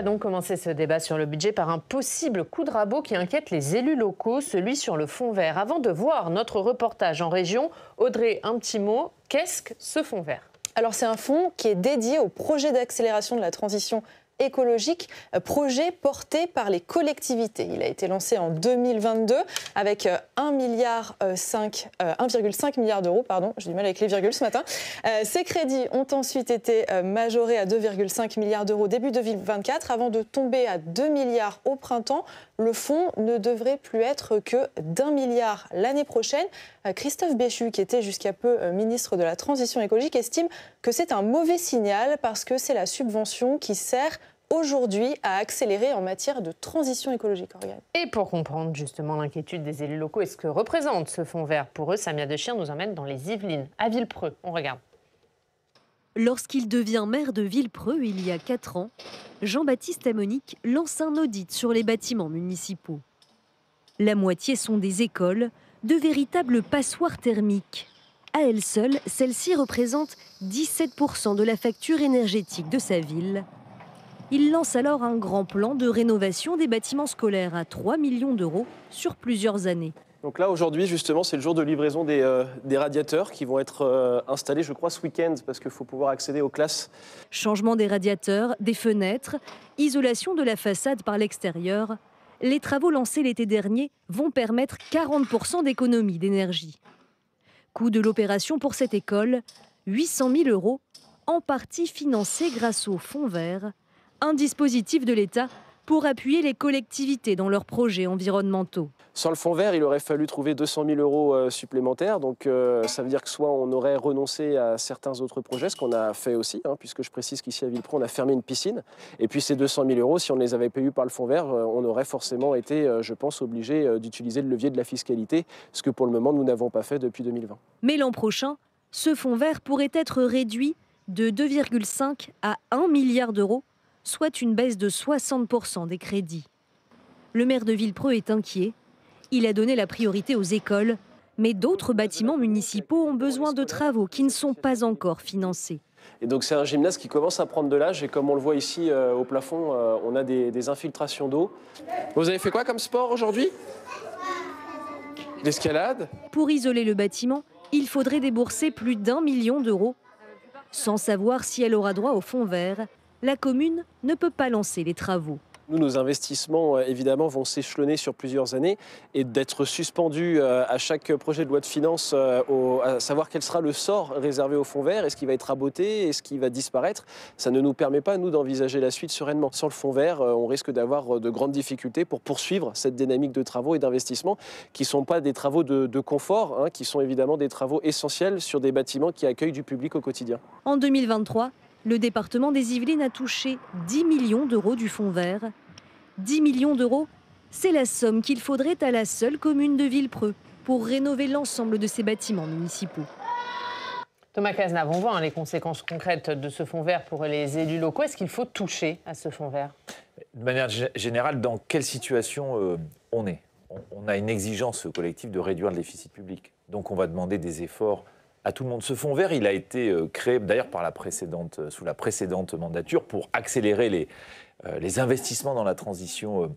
va donc commencer ce débat sur le budget par un possible coup de rabot qui inquiète les élus locaux, celui sur le fond vert. Avant de voir notre reportage en région, Audrey, un petit mot. Qu'est-ce que ce fond vert alors c'est un fonds qui est dédié au projet d'accélération de la transition écologique, euh, projet porté par les collectivités. Il a été lancé en 2022 avec 1,5 euh, milliard, euh, d'euros. Pardon, j'ai du mal avec les virgules ce matin. Ces crédits ont ensuite été majorés à 2,5 milliards d'euros début 2024 avant de tomber à 2 milliards au printemps. Le fonds ne devrait plus être que d'un milliard l'année prochaine. Euh, Christophe Béchu, qui était jusqu'à peu euh, ministre de la Transition écologique, estime que c'est un mauvais signal parce que c'est la subvention qui sert aujourd'hui à accélérer en matière de transition écologique, Et pour comprendre justement l'inquiétude des élus locaux et ce que représente ce fonds vert pour eux, Samia Dechir nous emmène dans les Yvelines, à Villepreux. On regarde. Lorsqu'il devient maire de Villepreux il y a 4 ans, Jean-Baptiste Amonique lance un audit sur les bâtiments municipaux. La moitié sont des écoles, de véritables passoires thermiques. À elle seule, celle-ci représente 17% de la facture énergétique de sa ville. Il lance alors un grand plan de rénovation des bâtiments scolaires à 3 millions d'euros sur plusieurs années. Donc là, aujourd'hui, justement, c'est le jour de livraison des, euh, radiateurs qui vont être euh, installés, je crois, ce week-end, parce qu'il faut pouvoir accéder aux classes. Changement des radiateurs, des fenêtres, isolation de la façade par l'extérieur, les travaux lancés l'été dernier vont permettre 40% d'économie d'énergie. Coût de l'opération pour cette école, 800 000 euros, en partie financés grâce au Fonds vert, un dispositif de l'État pour appuyer les collectivités dans leurs projets environnementaux. Sans le fonds vert, il aurait fallu trouver 200 000 euros euh, supplémentaires. Donc, euh, ça veut dire que soit on aurait renoncé à certains autres projets, ce qu'on a fait aussi, hein, puisque je précise qu'ici à villepro on a fermé une piscine. Et puis, ces 200 000 euros, si on les avait payés par le fonds vert, euh, on aurait forcément été, je pense, obligé d'utiliser le levier de la fiscalité, ce que pour le moment, nous n'avons pas fait depuis 2020. Mais l'an prochain, ce fonds vert pourrait être réduit de 2,5 à 1 milliard d'euros soit une baisse de 60% des crédits. Le maire de Villepreux est inquiet. Il a donné la priorité aux écoles, mais d'autres bâtiments municipaux ont besoin de travaux qui ne sont pas encore financés. Et donc c'est un gymnase qui commence à prendre de l'âge et comme on le voit ici euh, au plafond, euh, on a des, des infiltrations d'eau. Vous avez fait quoi comme sport aujourd'hui L'escalade Pour isoler le bâtiment, il faudrait débourser plus d'un million d'euros, sans savoir si elle aura droit au fonds vert la commune ne peut pas lancer les travaux. Nous, nos investissements, euh, évidemment, vont s'échelonner sur plusieurs années et d'être suspendus euh, à chaque projet de loi de finances, euh, à savoir quel sera le sort réservé au fonds vert, est-ce qu'il va être raboté, est-ce qu'il va disparaître, ça ne nous permet pas, nous, d'envisager la suite sereinement. Sans le fonds vert, on risque d'avoir de grandes difficultés pour poursuivre cette dynamique de travaux et d'investissements qui ne sont pas des travaux de, confort, hein, qui sont évidemment des travaux essentiels sur des bâtiments qui accueillent du public au quotidien. En 2023, le département des Yvelines a touché 10 millions d'euros du Fonds vert. 10 millions d'euros, c'est la somme qu'il faudrait à la seule commune de Villepreux pour rénover l'ensemble de ses bâtiments municipaux. Thomas Cazenave, on voit hein, les conséquences concrètes de ce fonds vert pour les élus locaux. Est-ce qu'il faut toucher à ce fonds vert De manière générale, dans quelle situation euh, on est on a une exigence collective de réduire le déficit public. Donc on va demander des efforts à tout le monde. Ce fonds vert, il a été euh, créé d'ailleurs par la précédente, euh, sous la précédente mandature pour accélérer les, euh, investissements dans la transition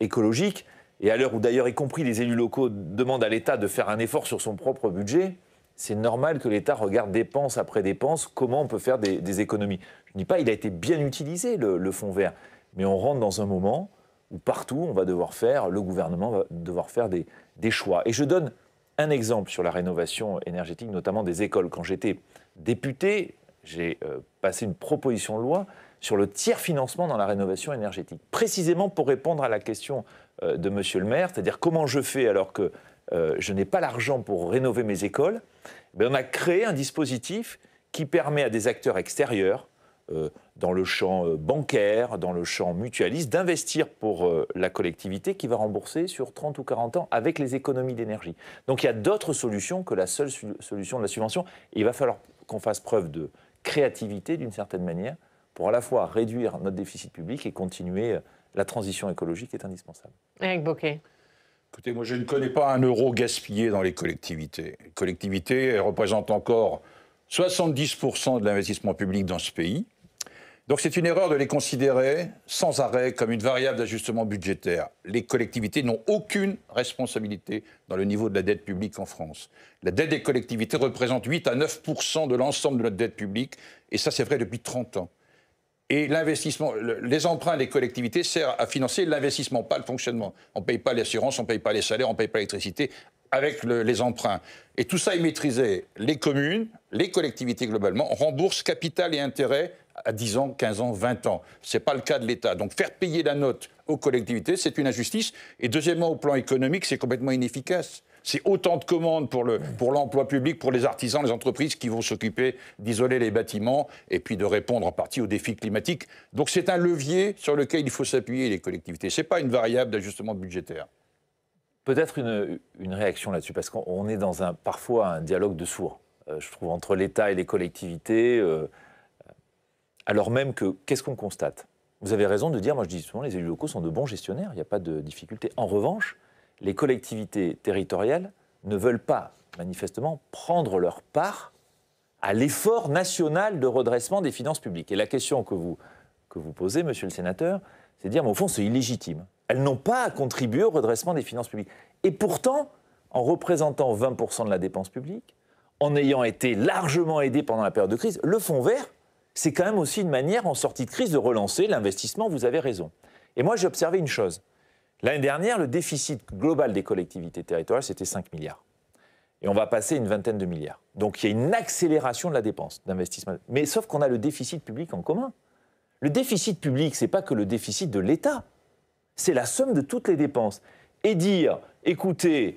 écologique. Et à l'heure où d'ailleurs, y compris les élus locaux demandent à l'État de faire un effort sur son propre budget, c'est normal que l'État regarde dépense après dépense comment on peut faire des, économies. Je ne dis pas il a été bien utilisé le, fonds vert, mais on rentre dans un moment où partout on va devoir faire, le gouvernement va devoir faire des choix. Et je donne un exemple sur la rénovation énergétique, notamment des écoles. Quand j'étais député, j'ai euh, passé une proposition de loi sur le tiers financement dans la rénovation énergétique, précisément pour répondre à la question euh, de Monsieur le maire, c'est-à-dire comment je fais alors que euh, je n'ai pas l'argent pour rénover mes écoles. Eh on a créé un dispositif qui permet à des acteurs extérieurs, euh, dans le champ euh, bancaire, dans le champ mutualiste, d'investir pour euh, la collectivité qui va rembourser sur 30 ou 40 ans avec les économies d'énergie. Donc il y a d'autres solutions que la seule solution de la subvention. il va falloir qu'on fasse preuve de créativité d'une certaine manière pour à la fois réduire notre déficit public et continuer la transition écologique qui est indispensable. Eric Écoutez, moi je ne connais pas un euro gaspillé dans les collectivités. Les collectivités représentent encore 70% de l'investissement public dans ce pays. Donc c'est une erreur de les considérer sans arrêt comme une variable d'ajustement budgétaire. Les collectivités n'ont aucune responsabilité dans le niveau de la dette publique en France. La dette des collectivités représente 8 à 9 de l'ensemble de notre dette publique, et ça c'est vrai depuis 30 ans. Et l'investissement, les emprunts des collectivités servent à financer l'investissement, pas le fonctionnement. On ne paye pas l'assurance, on ne paye pas les salaires, on ne paye pas l'électricité avec les emprunts. Et tout ça est maîtrisé. Les communes, les collectivités globalement remboursent capital et intérêts à 10 ans, 15 ans, 20 ans. Ce n'est pas le cas de l'État. Donc faire payer la note aux collectivités, c'est une injustice. Et deuxièmement, au plan économique, c'est complètement inefficace. C'est autant de commandes pour, pour l'emploi public, pour les artisans, les entreprises qui vont s'occuper d'isoler les bâtiments et puis de répondre en partie aux défis climatiques. Donc c'est un levier sur lequel il faut s'appuyer les collectivités. Ce n'est pas une variable d'ajustement budgétaire. Peut-être une, réaction là-dessus, parce qu'on est dans un, parfois un dialogue de sourds, euh, je trouve, entre l'État et les collectivités, euh, alors même que, qu'est-ce qu'on constate Vous avez raison de dire, moi je dis souvent, les élus locaux sont de bons gestionnaires, il n'y a pas de difficulté. En revanche, les collectivités territoriales ne veulent pas, manifestement, prendre leur part à l'effort national de redressement des finances publiques. Et la question que vous, que vous posez, monsieur le sénateur, c'est de dire, mais au fond, c'est illégitime elles n'ont pas à contribuer au redressement des finances publiques. Et pourtant, en représentant 20% de la dépense publique, en ayant été largement aidé pendant la période de crise, le fonds vert, c'est quand même aussi une manière en sortie de crise de relancer l'investissement, vous avez raison. Et moi, j'ai observé une chose. L'année dernière, le déficit global des collectivités territoriales, c'était 5 milliards. Et on va passer une vingtaine de milliards. Donc il y a une accélération de la dépense d'investissement. Mais sauf qu'on a le déficit public en commun. Le déficit public, ce n'est pas que le déficit de l'État c'est la somme de toutes les dépenses. Et dire, écoutez,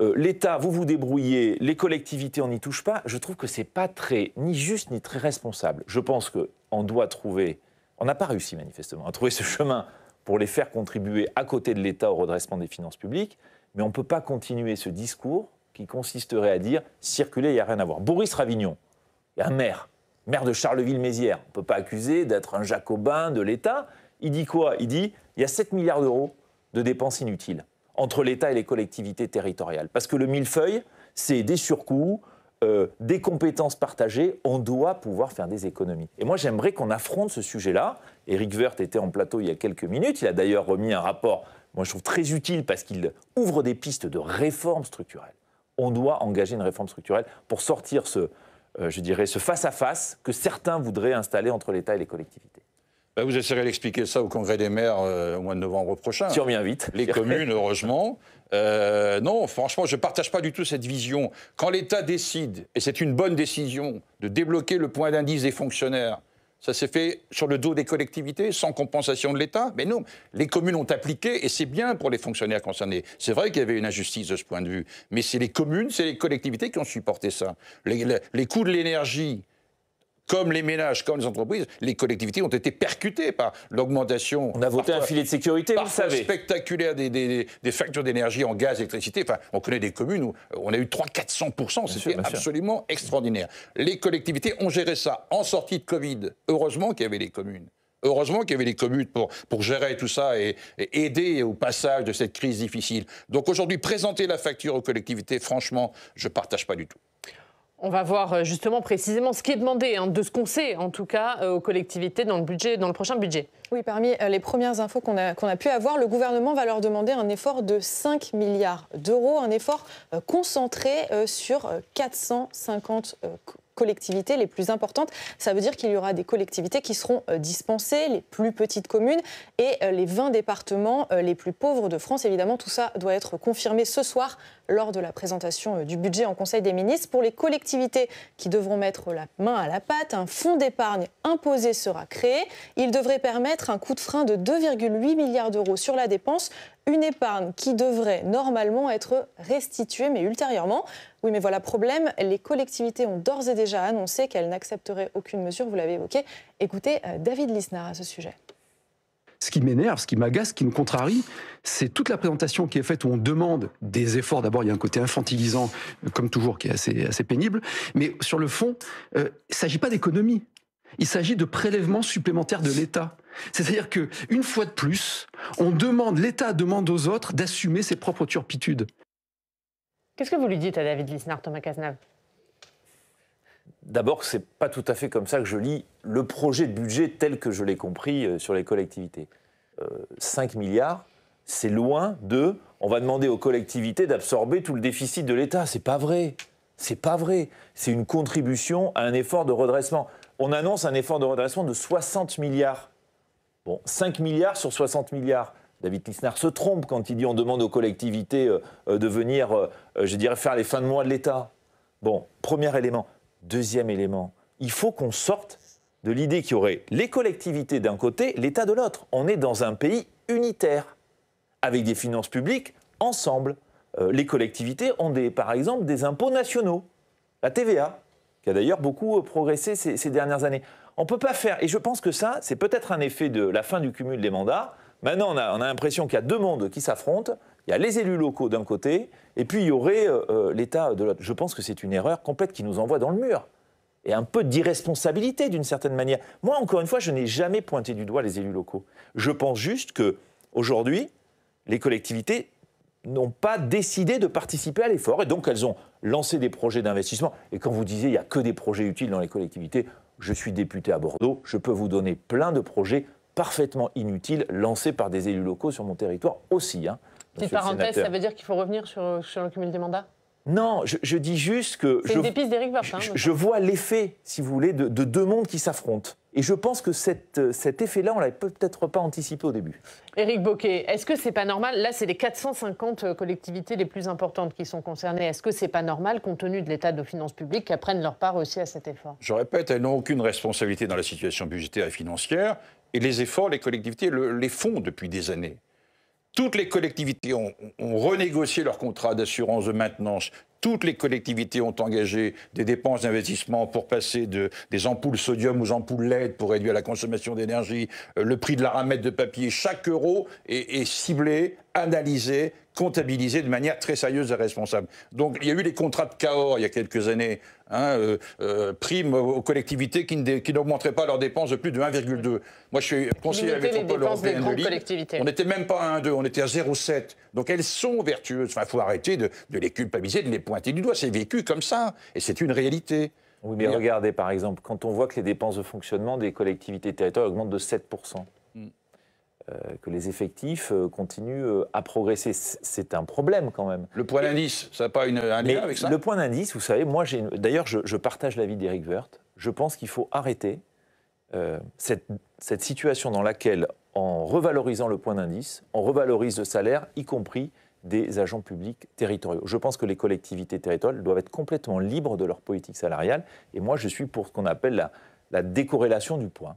euh, l'État, vous vous débrouillez, les collectivités, on n'y touche pas, je trouve que ce n'est pas très, ni juste, ni très responsable. Je pense qu'on doit trouver, on n'a pas réussi manifestement à trouver ce chemin pour les faire contribuer à côté de l'État au redressement des finances publiques, mais on ne peut pas continuer ce discours qui consisterait à dire circuler, il n'y a rien à voir. Boris Ravignon, il y a un maire, maire de Charleville-Mézières, on ne peut pas accuser d'être un jacobin de l'État, il dit quoi Il dit il y a 7 milliards d'euros de dépenses inutiles entre l'État et les collectivités territoriales. Parce que le millefeuille, c'est des surcoûts, euh, des compétences partagées, on doit pouvoir faire des économies. Et moi, j'aimerais qu'on affronte ce sujet-là. Eric vert était en plateau il y a quelques minutes. Il a d'ailleurs remis un rapport, moi je trouve très utile parce qu'il ouvre des pistes de réforme structurelle. On doit engager une réforme structurelle pour sortir ce, euh, je dirais, ce face à -face que certains voudraient installer entre l'État et les collectivités. Bah, vous essaierez d'expliquer ça au Congrès des maires euh, au mois de novembre prochain. Si on vite. Les communes, heureusement. Euh, non, franchement, je ne partage pas du tout cette vision. Quand l'État décide, et c'est une bonne décision, de débloquer le point d'indice des fonctionnaires, ça s'est fait sur le dos des collectivités, sans compensation de l'État. Mais non, les communes ont appliqué, et c'est bien pour les fonctionnaires concernés. C'est vrai qu'il y avait une injustice de ce point de vue, mais c'est les communes, c'est les collectivités qui ont supporté ça. les coûts de l'énergie, comme les ménages, comme les entreprises, les collectivités ont été percutées par l'augmentation. On a voté un filet de sécurité, vous savez. spectaculaire des, des factures d'énergie en gaz, électricité. Enfin, on connaît des communes où euh, on a eu 300-400%. C'était absolument extraordinaire. Les collectivités ont géré ça en sortie de Covid. Heureusement qu'il y avait les communes. Heureusement qu'il y avait les communes pour, pour gérer tout ça et, et, aider au passage de cette crise difficile. Donc aujourd'hui, présenter la facture aux collectivités, franchement, je ne partage pas du tout. On va voir euh, justement précisément ce qui est demandé, hein, de ce qu'on sait en tout cas euh, aux collectivités dans le, budget, dans le prochain budget. Oui, parmi euh, les premières infos qu'on a, pu avoir, le gouvernement va leur demander un effort de 5 milliards d'euros, un effort concentré sur 450 collectivités les plus importantes. Ça veut dire qu'il y aura des collectivités qui seront euh, dispensées, les plus petites communes et euh, les 20 départements euh, les plus pauvres de France. Évidemment, tout ça doit être confirmé ce soir lors de la présentation du budget en Conseil des ministres. Pour les collectivités qui devront mettre la main à la pâte, un fonds d'épargne imposé sera créé. Il devrait permettre un coup de frein de 2,8 milliards d'euros sur la dépense, une épargne qui devrait normalement être restituée, mais ultérieurement. Oui, mais voilà, problème, les collectivités ont d'ores et déjà annoncé qu'elles n'accepteraient aucune mesure, vous l'avez évoqué. Écoutez euh, David Lisnard à ce sujet. Ce qui m'énerve, ce qui m'agace, ce qui me contrarie, c'est toute la présentation qui est faite où on demande des efforts. D'abord, il y a un côté infantilisant, comme toujours, qui est assez, assez pénible. Mais sur le fond, euh, il ne s'agit pas d'économie il s'agit de prélèvements supplémentaires de l'État. C'est-à-dire que une fois de plus, on demande l'État demande aux autres d'assumer ses propres turpitudes. Qu'est-ce que vous lui dites à David Lisnard, Thomas Cazenave D'abord, c'est pas tout à fait comme ça que je lis le projet de budget tel que je l'ai compris euh, sur les collectivités. 5 euh, milliards, c'est loin de on va demander aux collectivités d'absorber tout le déficit de l'État. C'est pas vrai. C'est pas vrai. C'est une contribution à un effort de redressement on annonce un effort de redressement de 60 milliards. Bon, 5 milliards sur 60 milliards. David Kissner se trompe quand il dit on demande aux collectivités euh, euh, de venir, euh, je dirais, faire les fins de mois de l'État. Bon, premier élément. Deuxième élément, il faut qu'on sorte de l'idée qu'il y aurait les collectivités d'un côté, l'État de l'autre. On est dans un pays unitaire, avec des finances publiques ensemble. les collectivités ont des, par exemple des impôts nationaux, la TVA qui a d'ailleurs beaucoup euh, progressé ces, dernières années. On ne peut pas faire, et je pense que ça, c'est peut-être un effet de la fin du cumul des mandats. Maintenant, on a, l'impression qu'il y a deux mondes qui s'affrontent. Il y a les élus locaux d'un côté, et puis il y aurait euh, euh, l'État de l'autre. Je pense que c'est une erreur complète qui nous envoie dans le mur. Et un peu d'irresponsabilité d'une certaine manière. Moi, encore une fois, je n'ai jamais pointé du doigt les élus locaux. Je pense juste que aujourd'hui, les collectivités n'ont pas décidé de participer à l'effort, et donc elles ont lancer des projets d'investissement. Et quand vous disiez il n'y a que des projets utiles dans les collectivités, je suis député à Bordeaux, je peux vous donner plein de projets parfaitement inutiles lancés par des élus locaux sur mon territoire aussi. Petite hein, parenthèse, ça veut dire qu'il faut revenir sur, sur le cumul des mandats non, je, dis juste que. je, je, hein. vois l'effet, si vous voulez, de, deux mondes qui s'affrontent. Et je pense que euh, cet effet-là, on ne l'avait peut-être pas anticipé au début. Éric Boquet, est-ce que c'est pas normal Là, c'est les 450 euh, collectivités les plus importantes qui sont concernées. Est-ce que c'est pas normal, compte tenu de l'état de finances publiques, qu'elles prennent leur part aussi à cet effort Je répète, elles n'ont aucune responsabilité dans la situation budgétaire et financière. Et les efforts, les collectivités les font depuis des années. Toutes les collectivités ont, renégocié leur contrat d'assurance de maintenance. Toutes les collectivités ont engagé des dépenses d'investissement pour passer de, des ampoules sodium aux ampoules LED pour réduire la consommation d'énergie. Euh, le prix de la ramette de papier, chaque euro est, est ciblé, analysé, comptabilisés de manière très sérieuse et responsable. Donc il y a eu les contrats de Cahors il y a quelques années, hein, euh, euh, primes aux collectivités qui n'augmenteraient pas leurs dépenses de plus de 1,2. Moi je suis conseiller à la métropole européenne On n'était même pas à 1,2, on était à 0,7. Donc elles sont vertueuses. il faut arrêter de, de les culpabiliser, de les pointer du doigt. C'est vécu comme ça et c'est une réalité. Oui, mais regardez, par exemple, quand on voit que les dépenses de fonctionnement des collectivités territoriales augmentent de 7%, euh, que les effectifs euh, continuent euh, à progresser. C'est un problème quand même. Le point d'indice, ça n'a pas une, un lien avec ça Le point d'indice, vous savez, moi, j'ai d'ailleurs, je, je, partage l'avis d'Éric Werth. Je pense qu'il faut arrêter cette, cette, situation dans laquelle, en revalorisant le point d'indice, on revalorise le salaire, y compris des agents publics territoriaux. Je pense que les collectivités territoriales doivent être complètement libres de leur politique salariale. Et moi, je suis pour ce qu'on appelle la, la décorrélation du point.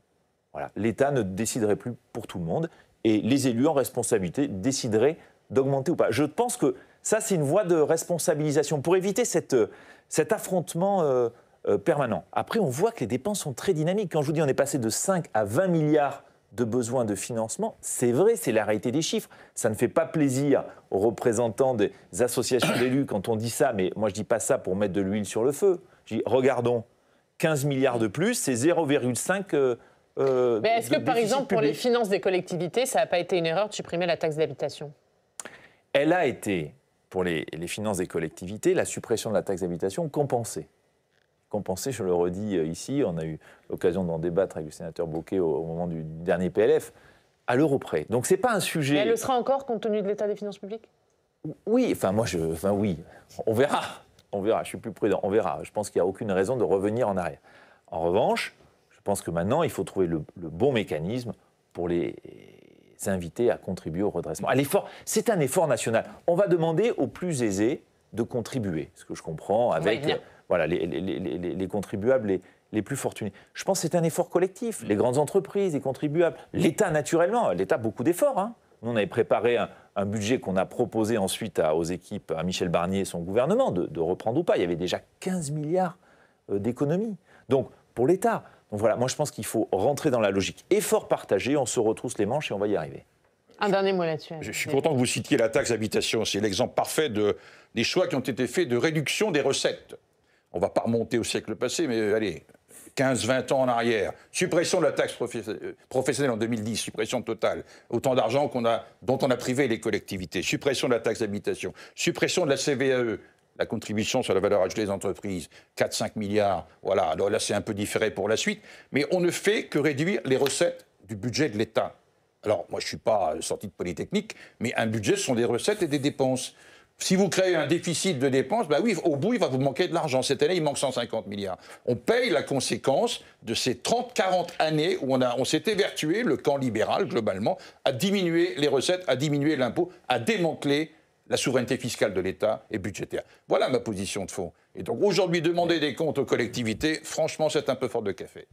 L'État ne déciderait plus pour tout le monde et les élus en responsabilité décideraient d'augmenter ou pas. Je pense que ça, c'est une voie de responsabilisation pour éviter euh, cet affrontement euh, euh, permanent. Après, on voit que les dépenses sont très dynamiques. Quand je vous dis on est passé de 5 à 20 milliards de besoins de financement, c'est vrai, c'est la réalité des chiffres. Ça ne fait pas plaisir aux représentants des associations d'élus quand on dit ça, mais moi je ne dis pas ça pour mettre de l'huile sur le feu. Je dis, regardons, 15 milliards de plus, c'est 0,5 euh, Mais est-ce que, par exemple, pour les finances des collectivités, ça n'a pas été une erreur de supprimer la taxe d'habitation Elle a été, pour les, finances des collectivités, la suppression de la taxe d'habitation compensée. Compensée, je le redis euh, ici, on a eu l'occasion d'en débattre avec le sénateur Bouquet au, moment du dernier PLF, à l'euro près. Donc ce n'est pas un sujet. Mais elle le sera encore compte tenu de l'état des finances publiques Oui, enfin moi, je, enfin oui, on verra. On verra, je suis plus prudent, on verra. Je pense qu'il n'y a aucune raison de revenir en arrière. En revanche, je pense que maintenant, il faut trouver le, bon mécanisme pour les inviter à contribuer au redressement. c'est un effort national. On va demander aux plus aisés de contribuer, ce que je comprends, avec voilà, les, les contribuables les, plus fortunés. Je pense que c'est un effort collectif. Les grandes entreprises, les contribuables, l'État naturellement. L'État, beaucoup d'efforts. Hein. Nous, on avait préparé un, budget qu'on a proposé ensuite à, aux équipes, à Michel Barnier et son gouvernement, de reprendre ou pas. Il y avait déjà 15 milliards euh, d'économies. Donc, pour l'État, donc voilà, moi je pense qu'il faut rentrer dans la logique. Effort partagé, on se retrousse les manches et on va y arriver. Un dernier mot là-dessus. Je suis content que vous citiez la taxe d'habitation. C'est l'exemple parfait des choix qui ont été faits de réduction des recettes. On ne va pas remonter au siècle passé, mais allez, 15-20 ans en arrière. Suppression de la taxe professionnelle en 2010, suppression totale. Autant d'argent dont on a privé les collectivités. Suppression de la taxe d'habitation. Suppression de la CVAE la contribution sur la valeur ajoutée des entreprises, 4-5 milliards, voilà, alors là c'est un peu différé pour la suite, mais on ne fait que réduire les recettes du budget de l'État. Alors moi je ne suis pas euh, sorti de Polytechnique, mais un budget ce sont des recettes et des dépenses. Si vous créez un déficit de dépenses, bah oui, au bout, il va vous manquer de l'argent. Cette année, il manque 150 milliards. On paye la conséquence de ces 30-40 années où on, a, on s'est évertué, le camp libéral, globalement, à diminuer les recettes, à diminuer l'impôt, à démanteler la souveraineté fiscale de l'État et budgétaire. Voilà ma position de fond. Et donc aujourd'hui, demander des comptes aux collectivités, franchement, c'est un peu fort de café.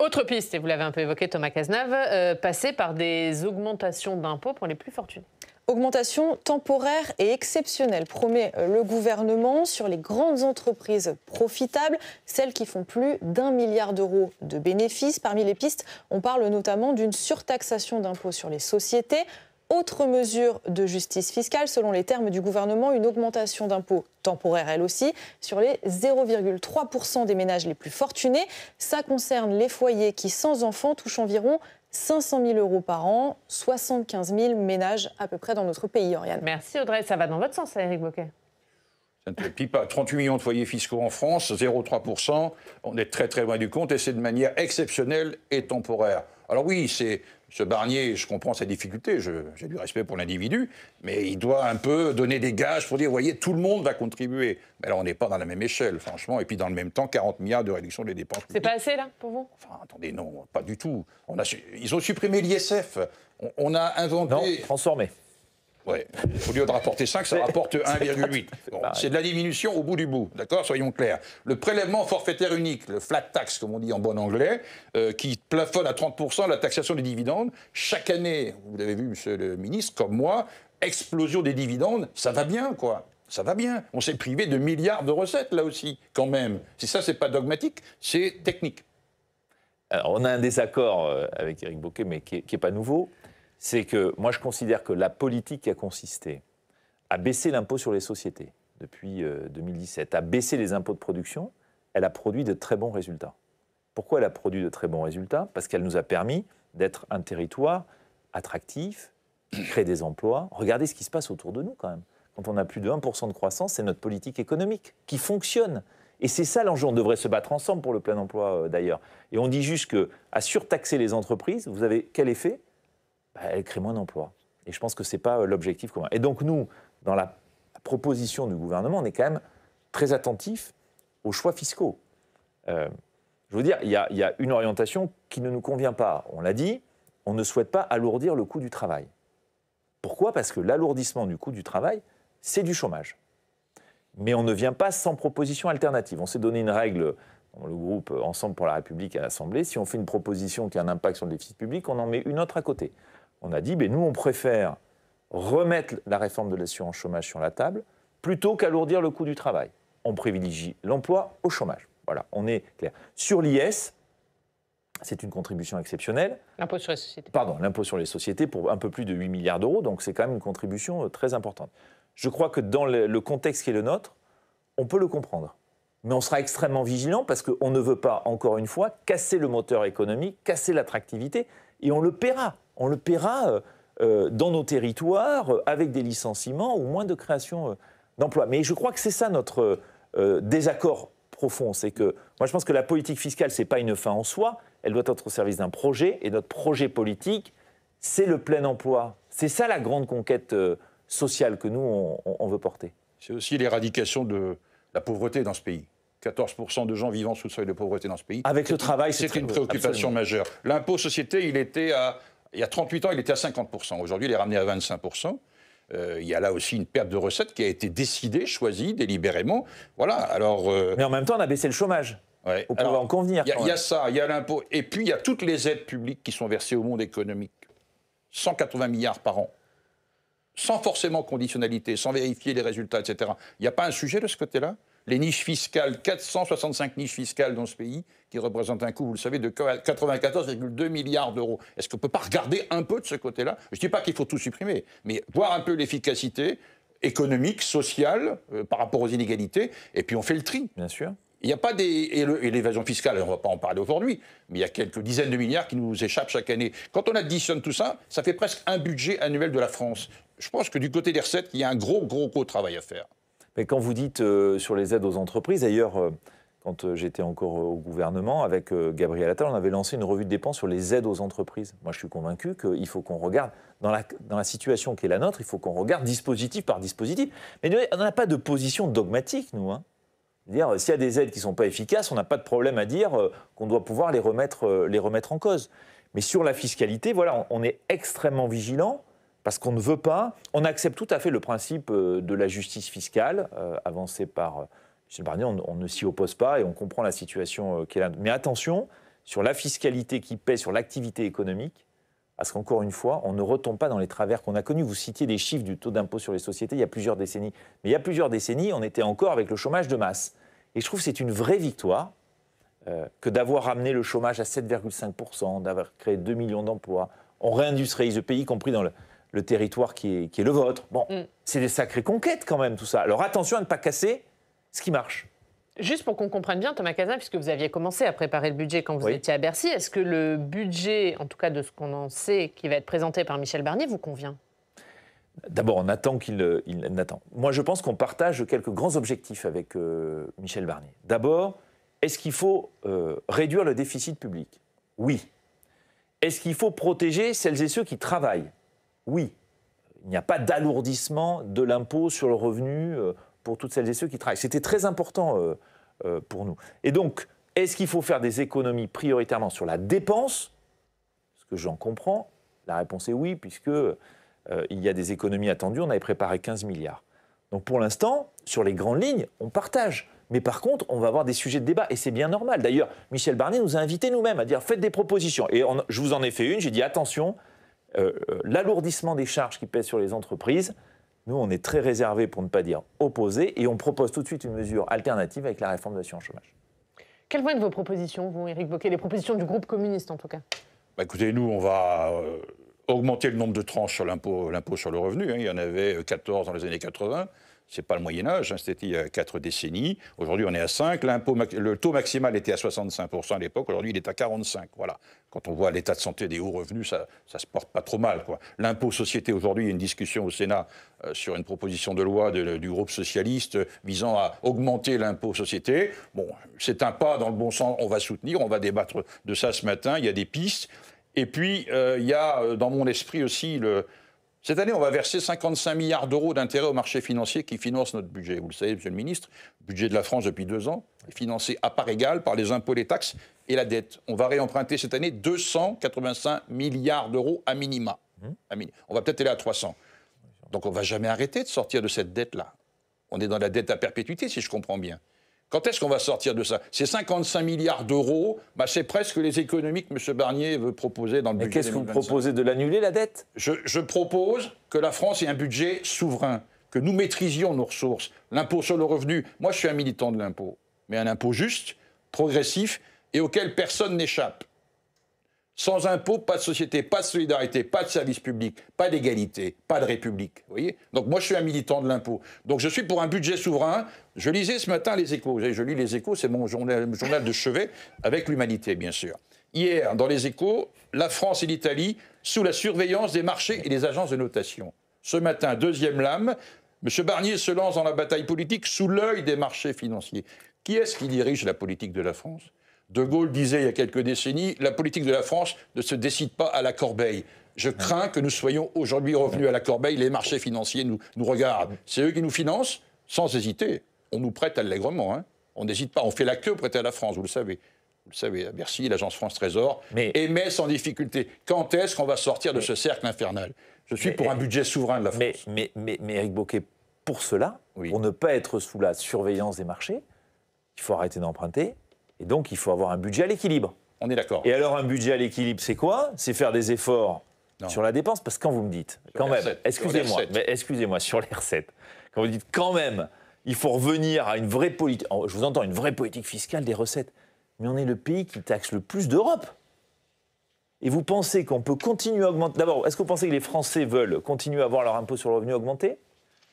Autre piste, et vous l'avez un peu évoqué Thomas Cazenave, euh, passer par des augmentations d'impôts pour les plus fortunés. Augmentation temporaire et exceptionnelle, promet euh, le gouvernement sur les grandes entreprises profitables, celles qui font plus d'un milliard d'euros de bénéfices. Parmi les pistes, on parle notamment d'une surtaxation d'impôts sur les sociétés, autre mesure de justice fiscale, selon les termes du gouvernement, une augmentation d'impôts temporaire, elle aussi, sur les 0,3% des ménages les plus fortunés. Ça concerne les foyers qui, sans enfants, touchent environ 500 000 euros par an, 75 000 ménages à peu près dans notre pays, Oriane. Merci Audrey, ça va dans votre sens, Eric Bocquet. Ça ne pas. 38 millions de foyers fiscaux en France, 0,3%, on est très très loin du compte et c'est de manière exceptionnelle et temporaire. Alors oui, c'est ce Barnier, je comprends sa difficulté, j'ai du respect pour l'individu, mais il doit un peu donner des gages pour dire, vous voyez, tout le monde va contribuer. Mais alors, on n'est pas dans la même échelle, franchement. Et puis, dans le même temps, 40 milliards de réduction des dépenses C'est pas assez, là, pour vous Enfin, attendez, non, pas du tout. On a, ils ont supprimé l'ISF. On, on, a inventé... Non, transformé. Au lieu de rapporter 5, ça rapporte 1,8. c'est de la diminution au bout du bout, d'accord Soyons clairs. Le prélèvement forfaitaire unique, le flat tax, comme on dit en bon anglais, euh, qui plafonne à 30% la taxation des dividendes, chaque année, vous l'avez vu, monsieur le ministre, comme moi, explosion des dividendes, ça va bien, quoi. Ça va bien. On s'est privé de milliards de recettes, là aussi, quand même. Si ça, c'est pas dogmatique, c'est technique. Alors, on a un désaccord euh, avec Eric Bocquet, mais qui n'est pas nouveau c'est que moi je considère que la politique qui a consisté à baisser l'impôt sur les sociétés depuis 2017, euh, à baisser les impôts de production, elle a produit de très bons résultats. Pourquoi elle a produit de très bons résultats Parce qu'elle nous a permis d'être un territoire attractif, qui crée des emplois. Regardez ce qui se passe autour de nous quand même. Quand on a plus de 1% de croissance, c'est notre politique économique qui fonctionne. Et c'est ça l'enjeu. On devrait se battre ensemble pour le plein emploi euh, d'ailleurs. Et on dit juste que à surtaxer les entreprises, vous avez quel effet bah, elle crée moins d'emplois. Et je pense que ce n'est pas euh, l'objectif commun. Et donc nous, dans la proposition du gouvernement, on est quand même très attentif aux choix fiscaux. Euh, je veux dire, il y, a, il y, a une orientation qui ne nous convient pas. On l'a dit, on ne souhaite pas alourdir le coût du travail. Pourquoi Parce que l'alourdissement du coût du travail, c'est du chômage. Mais on ne vient pas sans proposition alternative. On s'est donné une règle dans le groupe Ensemble pour la République à l'Assemblée. Si on fait une proposition qui a un impact sur le déficit public, on en met une autre à côté on a dit, ben nous, on préfère remettre la réforme de l'assurance chômage sur la table plutôt qu'alourdir le coût du travail. On privilégie l'emploi au chômage. Voilà, on est clair. Sur l'IS, c'est une contribution exceptionnelle. L'impôt sur les sociétés. Pardon, l'impôt sur les sociétés pour un peu plus de 8 milliards d'euros, donc c'est quand même une contribution euh, très importante. Je crois que dans le contexte qui est le nôtre, on peut le comprendre. Mais on sera extrêmement vigilant parce qu'on ne veut pas, encore une fois, casser le moteur économique, casser l'attractivité, et on le paiera. On le paiera euh, euh, dans nos territoires euh, avec des licenciements ou moins de création d'emplois. Mais je crois que c'est ça notre désaccord profond. C'est que moi je pense que la politique fiscale, ce n'est pas une fin en soi, elle doit être au service d'un projet. Et notre projet politique, c'est le plein emploi. C'est ça la grande conquête sociale que nous, on, veut porter. C'est aussi l'éradication de la pauvreté dans ce pays. 14% de gens vivant sous le seuil de pauvreté dans ce pays. Avec le travail, c'est une préoccupation majeure. L'impôt société, il était à il y a 38 ans, il était à 50%. Aujourd'hui, il est ramené à 25%. Euh, il y a là aussi une perte de recettes qui a été décidée, choisie délibérément. Voilà. Alors, euh, Mais en même temps, on a baissé le chômage. Ouais. On Alors, en convenir. Il y, a ça, il y a l'impôt. Et puis, il y a toutes les aides publiques qui sont versées au monde économique. 180 milliards par an. Sans forcément conditionnalité, sans vérifier les résultats, etc. Il n'y a pas un sujet de ce côté-là les niches fiscales, 465 niches fiscales dans ce pays, qui représentent un coût, vous le savez, de 94,2 milliards d'euros. Est-ce qu'on ne peut pas regarder un peu de ce côté-là Je ne dis pas qu'il faut tout supprimer, mais voir un peu l'efficacité économique, sociale, euh, par rapport aux inégalités, et puis on fait le tri. Bien sûr. Il n'y a pas des. Et l'évasion fiscale, on ne va pas en parler aujourd'hui, mais il y a quelques dizaines de milliards qui nous échappent chaque année. Quand on additionne tout ça, ça fait presque un budget annuel de la France. Je pense que du côté des recettes, il y a un gros, gros, gros travail à faire. Mais quand vous dites euh, sur les aides aux entreprises, d'ailleurs, euh, quand euh, j'étais encore au gouvernement, avec Gabriel Attal, on avait lancé une revue de dépenses sur les aides aux entreprises. Moi, je suis convaincu qu'il faut qu'on regarde, dans la, situation qui est la nôtre, il faut qu'on regarde dispositif par dispositif. Mais on n'a pas de position dogmatique, nous. Hein. à Dire, s'il y a des aides qui ne sont pas efficaces, on n'a pas de problème à dire qu'on doit pouvoir les remettre, les remettre en cause. Mais sur la fiscalité, voilà, on est extrêmement vigilant parce qu'on ne veut pas, on accepte tout à fait le principe euh, de la justice fiscale euh, avancé par euh, M. Barnier, on, ne s'y oppose pas et on comprend la situation qu'elle a. Mais attention, sur la fiscalité qui pèse sur l'activité économique, parce qu'encore une fois, on ne retombe pas dans les travers qu'on a connus. Vous citiez des chiffres du taux d'impôt sur les sociétés il y a plusieurs décennies. Mais il y a plusieurs décennies, on était encore avec le chômage de masse. Et je trouve que c'est une vraie victoire que d'avoir ramené le chômage à 7,5%, d'avoir créé 2 millions d'emplois. On réindustrialise le pays, y compris dans le, le territoire qui est, le vôtre. Bon, mm. c'est des sacrées conquêtes quand même tout ça. Alors attention à ne pas casser ce qui marche. Juste pour qu'on comprenne bien, Thomas Cazin, puisque vous aviez commencé à préparer le budget quand vous étiez à Bercy, est-ce que le budget, en tout cas de ce qu'on en sait, qui va être présenté par Michel Barnier, vous convient D'abord, on attend qu'il il, Moi, je pense qu'on partage quelques grands objectifs avec euh, Michel Barnier. D'abord, est-ce qu'il faut euh, réduire le déficit public Oui. Est-ce qu'il faut protéger celles et ceux qui travaillent oui, il n'y a pas d'alourdissement de l'impôt sur le revenu euh, pour toutes celles et ceux qui travaillent. C'était très important euh, euh, pour nous. Et donc, est-ce qu'il faut faire des économies prioritairement sur la dépense Ce que j'en comprends, la réponse est oui, puisque il y a des économies attendues. On avait préparé 15 milliards. Donc pour l'instant, sur les grandes lignes, on partage. Mais par contre, on va avoir des sujets de débat et c'est bien normal. D'ailleurs, Michel Barnier nous a invités nous-mêmes à dire faites des propositions. Et je vous en ai fait une. J'ai dit attention, euh, euh, l'alourdissement des charges qui pèsent sur les entreprises, nous, on est très réservé, pour ne pas dire opposé, et on propose tout de suite une mesure alternative avec la réforme de l'assurance chômage. Quelles vont être vos propositions, vous, Éric Boquet, les propositions du groupe communiste en tout cas bah, Écoutez, nous, on va euh, augmenter le nombre de tranches sur l'impôt sur le revenu. Hein. Il y en avait 14 dans les années 80 n'est pas le Moyen Âge, hein, c'était il y a quatre décennies. Aujourd'hui, on est à 5. le taux maximal était à 65% à l'époque. Aujourd'hui, il est à 45. Voilà. Quand on voit l'état de santé des hauts revenus, ça, ne se porte pas trop mal. L'impôt société aujourd'hui, il y a une discussion au Sénat euh, sur une proposition de loi du groupe socialiste euh, visant à augmenter l'impôt société. Bon, c'est un pas dans le bon sens. On va soutenir, on va débattre de ça ce matin. Il y a des pistes. Et puis, euh, il y a dans mon esprit aussi le cette année, on va verser 55 milliards d'euros d'intérêts au marché financier qui finance notre budget. Vous le savez, monsieur le ministre, le budget de la France depuis deux ans est financé à part égale par les impôts, les taxes et la dette. On va réemprunter cette année 285 milliards d'euros à minima. Mmh. On va peut-être aller à 300. Donc on ne va jamais arrêter de sortir de cette dette-là. On est dans la dette à perpétuité, si je comprends bien. Quand est-ce qu'on va sortir de ça Ces 55 milliards d'euros, bah, c'est presque les économies que M. Barnier veut proposer dans le budget. Mais qu'est-ce que vous proposez de l'annuler, la dette je, je propose que la France ait un budget souverain, que nous maîtrisions nos ressources. L'impôt sur le revenu, moi je suis un militant de l'impôt, mais un impôt juste, progressif et auquel personne n'échappe. Sans impôts, pas de société, pas de solidarité, pas de service public, pas d'égalité, pas de république. Vous voyez Donc moi, je suis un militant de l'impôt. Donc je suis pour un budget souverain. Je lisais ce matin les échos. Je lis les échos, c'est mon journal, journal de chevet, avec l'humanité, bien sûr. Hier, dans les échos, la France et l'Italie sous la surveillance des marchés et des agences de notation. Ce matin, deuxième lame, M. Barnier se lance dans la bataille politique sous l'œil des marchés financiers. Qui est-ce qui dirige la politique de la France de Gaulle disait il y a quelques décennies, la politique de la France ne se décide pas à la corbeille. Je crains que nous soyons aujourd'hui revenus à la corbeille, les marchés financiers nous, regardent. C'est eux qui nous financent, sans hésiter. On nous prête allègrement, hein. on n'hésite pas, on fait la queue prêter à la France, vous le savez vous le savez, à Bercy, l'agence France Trésor, mais, émet sans difficulté. Quand est-ce qu'on va sortir de ce cercle infernal Je suis pour un budget souverain de la France. Mais, mais, Eric Boquet, pour cela, pour ne pas être sous la surveillance des marchés, il faut arrêter d'emprunter, et donc, il faut avoir un budget à l'équilibre. On est d'accord. Et alors, un budget à l'équilibre, c'est quoi C'est faire des efforts sur la dépense, parce que quand vous me dites, quand même, excusez-moi, excusez-moi, sur les recettes, quand vous dites quand même, il faut revenir à une vraie politique, je vous entends, une vraie politique fiscale des recettes, mais on est le pays qui taxe le plus d'Europe. Et vous pensez qu'on peut continuer à augmenter D'abord, est-ce que vous pensez que les Français veulent continuer à voir leur impôt sur le revenu augmenter,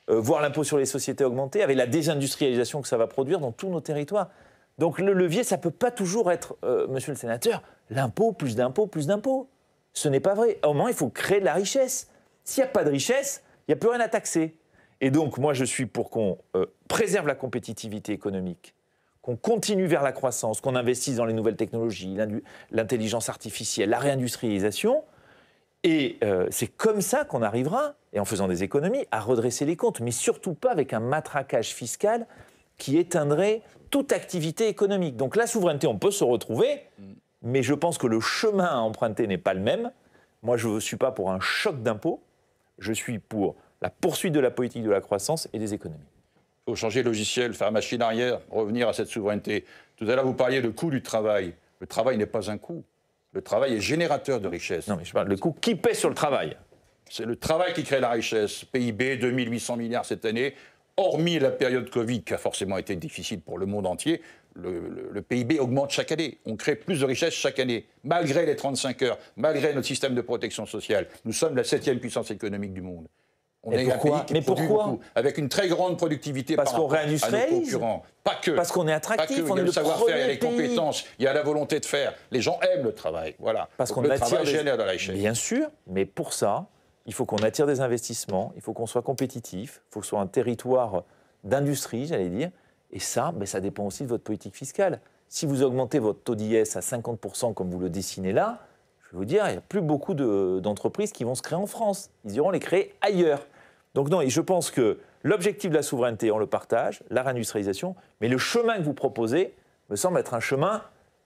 euh, voir l'impôt sur les sociétés augmenter, avec la désindustrialisation que ça va produire dans tous nos territoires donc le levier, ça ne peut pas toujours être, euh, monsieur le sénateur, l'impôt, plus d'impôts, plus d'impôts. Ce n'est pas vrai. Au moins, il faut créer de la richesse. S'il n'y a pas de richesse, il n'y a plus rien à taxer. Et donc, moi, je suis pour qu'on euh, préserve la compétitivité économique, qu'on continue vers la croissance, qu'on investisse dans les nouvelles technologies, l'intelligence artificielle, la réindustrialisation. Et euh, c'est comme ça qu'on arrivera, et en faisant des économies, à redresser les comptes, mais surtout pas avec un matraquage fiscal qui éteindrait toute activité économique. Donc la souveraineté, on peut se retrouver, mais je pense que le chemin à emprunter n'est pas le même. Moi, je ne suis pas pour un choc d'impôts, je suis pour la poursuite de la politique de la croissance et des économies. Il faut changer le logiciel, faire machine arrière, revenir à cette souveraineté. Tout à l'heure, vous parliez du coût du travail. Le travail n'est pas un coût. Le travail est générateur de richesse. Non, mais je parle, le coût qui paie sur le travail c'est le travail qui crée la richesse. PIB, 2800 milliards cette année hormis la période Covid qui a forcément été difficile pour le monde entier, le, PIB augmente chaque année. On crée plus de richesses chaque année, malgré les 35 heures, malgré notre système de protection sociale. Nous sommes la septième puissance économique du monde. On est un pays qui Mais pourquoi Avec une très grande productivité Parce par rapport à nos concurrents. Pas que. Parce qu'on est attractif, on y a le savoir-faire, il y a les compétences, il y a la volonté de faire. Les gens aiment le travail, voilà. Parce qu'on le travail génère de la richesse. Bien sûr, mais pour ça, il faut qu'on attire des investissements, il faut qu'on soit compétitif, il faut que soit un territoire d'industrie, j'allais dire. Et ça, ben, ça dépend aussi de votre politique fiscale. Si vous augmentez votre taux d'IS à 50% comme vous le dessinez là, je vais vous dire, il n'y a plus beaucoup d'entreprises qui vont se créer en France. Ils iront les créer ailleurs. Donc non, et je pense que l'objectif de la souveraineté, on le partage, la réindustrialisation, mais le chemin que vous proposez me semble être un chemin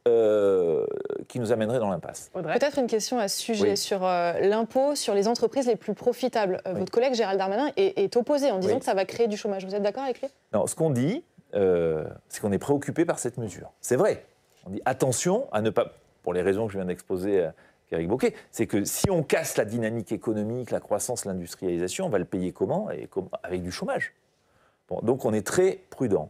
euh, qui nous amènerait dans l'impasse. Peut-être une question à ce sujet sur euh, l'impôt sur les entreprises les plus profitables. Euh, votre collègue Gérald Darmanin est, opposé en disant que ça va créer du chômage. Vous êtes d'accord avec lui Non, ce qu'on dit, c'est qu'on est préoccupé par cette mesure. C'est vrai. On dit attention à ne pas, pour les raisons que je viens d'exposer Eric Bocquet, c'est que si on casse la dynamique économique, la croissance, l'industrialisation, on va le payer comment Et Avec du chômage. Bon, donc on est très prudent.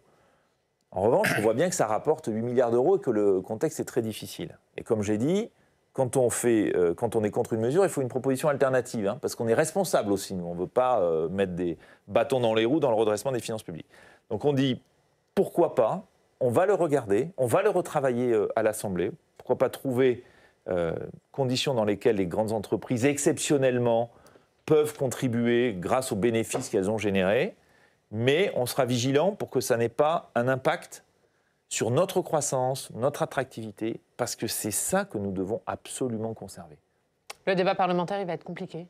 En revanche, on voit bien que ça rapporte 8 milliards d'euros et que le contexte est très difficile. Et comme j'ai dit, quand on, euh, est contre une mesure, il faut une proposition alternative, hein, parce qu'on est responsable aussi, nous. On ne veut pas euh, mettre des bâtons dans les roues dans le redressement des finances publiques. Donc on dit, pourquoi pas On va le regarder, on va le retravailler euh, à l'Assemblée. Pourquoi pas trouver conditions dans lesquelles les grandes entreprises, exceptionnellement, peuvent contribuer grâce aux bénéfices qu'elles ont générés mais on sera vigilant pour que ça n'ait pas un impact sur notre croissance, notre attractivité, parce que c'est ça que nous devons absolument conserver. Le débat parlementaire, il va être compliqué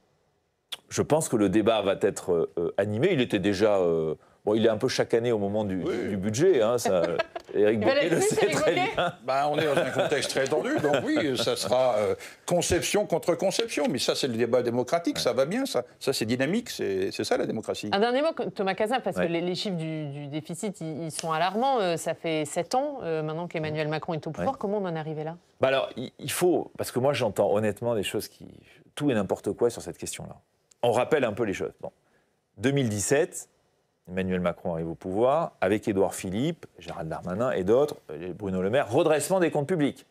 Je pense que le débat va être euh, euh, animé. Il était déjà... Euh, bon, il est un peu chaque année au moment du, budget. Hein, Éric ben, on est dans un contexte très tendu, donc oui, ça sera euh, conception contre conception. Mais ça, c'est le débat démocratique, ça va bien, ça. Ça, c'est dynamique, c'est ça la démocratie. Un dernier mot, Thomas Cazin, parce que les, chiffres du, déficit, ils, sont alarmants. Euh, ça fait sept ans euh, maintenant qu'Emmanuel Macron est au pouvoir. Comment on en est arrivé là ben Alors, il faut, parce que moi, j'entends honnêtement des choses qui. tout et n'importe quoi sur cette question-là. On rappelle un peu les choses. Bon. 2017, Emmanuel Macron arrive au pouvoir, avec Édouard Philippe, Gérald Darmanin et d'autres, euh, Bruno Le Maire, redressement des comptes publics.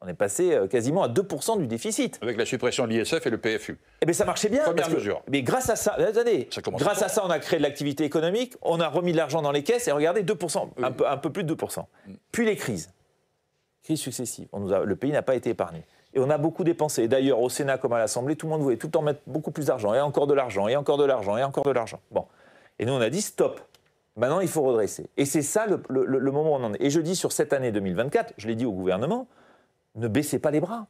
On est passé euh, quasiment à 2% du déficit. Avec la suppression de l'ISF et le PFU. Eh bien, ça marchait bien. mesure. mais grâce à ça, attendez, grâce à, ça, on a créé de l'activité économique, on a remis de l'argent dans les caisses, et regardez, 2%, un, peu, un plus de 2%. Mm. Puis les crises. Crises successives. On nous le pays n'a pas été épargné. Et on a beaucoup dépensé. D'ailleurs, au Sénat comme à l'Assemblée, tout le monde voulait tout le temps mettre beaucoup plus d'argent, et encore de l'argent, et encore de l'argent, et encore de l'argent. Bon. Et nous, on a dit stop. Maintenant, il faut redresser. Et c'est ça le, moment où on en est. Et je dis sur cette année 2024, je l'ai dit au gouvernement, ne baissez pas les bras.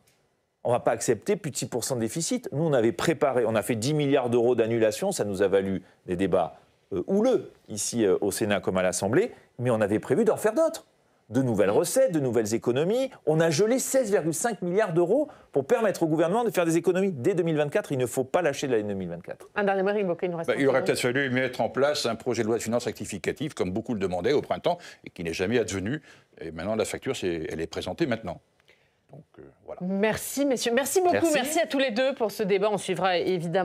On ne va pas accepter plus de 6% de déficit. Nous, on avait préparé, on a fait 10 milliards d'euros d'annulation, ça nous a valu des débats euh, houleux ici euh, au Sénat comme à l'Assemblée, mais on avait prévu d'en faire d'autres de nouvelles recettes, de nouvelles économies. On a gelé 16,5 milliards d'euros pour permettre au gouvernement de faire des économies dès 2024. Il ne faut pas lâcher de l'année 2024. Un dernier mot, il bah, aurait peut-être fallu mettre en place un projet de loi de finances rectificative, comme beaucoup le demandaient au printemps, et qui n'est jamais advenu. Et maintenant, la facture, est, elle est présentée maintenant. Donc, euh, voilà. Merci, messieurs. Merci beaucoup. Merci à tous les deux pour ce débat. On suivra évidemment.